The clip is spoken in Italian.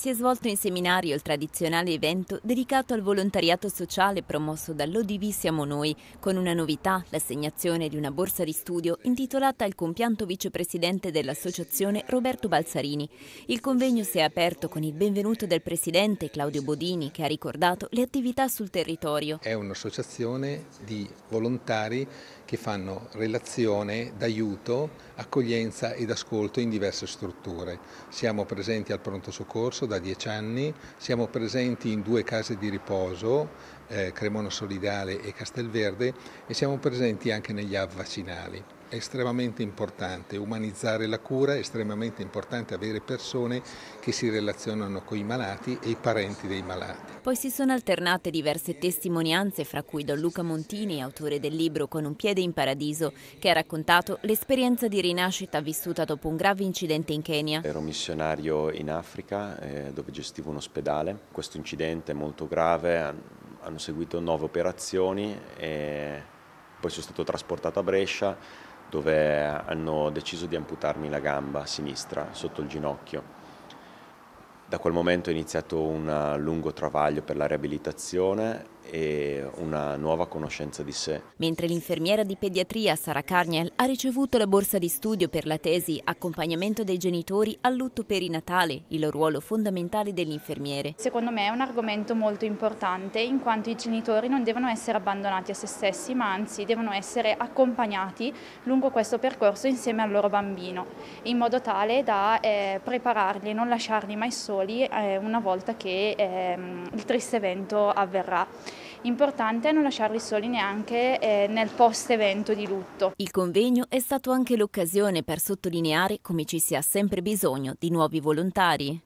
si è svolto in seminario il tradizionale evento dedicato al volontariato sociale promosso dall'ODV Siamo Noi, con una novità, l'assegnazione di una borsa di studio intitolata al compianto vicepresidente dell'associazione Roberto Balsarini. Il convegno si è aperto con il benvenuto del presidente Claudio Bodini che ha ricordato le attività sul territorio. È un'associazione di volontari che fanno relazione d'aiuto, accoglienza ed ascolto in diverse strutture. Siamo presenti al pronto soccorso da dieci anni, siamo presenti in due case di riposo, eh, Cremona Solidale e Castelverde, e siamo presenti anche negli hub vaccinali. È estremamente importante umanizzare la cura, è estremamente importante avere persone che si relazionano con i malati e i parenti dei malati. Poi si sono alternate diverse testimonianze, fra cui Don Luca Montini, autore del libro Con un piede in paradiso, che ha raccontato l'esperienza di rinascita vissuta dopo un grave incidente in Kenya. Ero missionario in Africa, eh, dove gestivo un ospedale. Questo incidente molto grave, hanno seguito nove operazioni e poi sono stato trasportato a Brescia dove hanno deciso di amputarmi la gamba sinistra sotto il ginocchio. Da quel momento è iniziato un eh, lungo travaglio per la riabilitazione e una nuova conoscenza di sé. Mentre l'infermiera di pediatria Sara Carniel ha ricevuto la borsa di studio per la tesi Accompagnamento dei genitori al lutto perinatale, il ruolo fondamentale dell'infermiere. Secondo me è un argomento molto importante in quanto i genitori non devono essere abbandonati a se stessi ma anzi devono essere accompagnati lungo questo percorso insieme al loro bambino in modo tale da eh, prepararli e non lasciarli mai soli eh, una volta che eh, il triste evento avverrà. Importante è non lasciarli soli neanche eh, nel post-evento di lutto. Il convegno è stato anche l'occasione per sottolineare come ci sia sempre bisogno di nuovi volontari.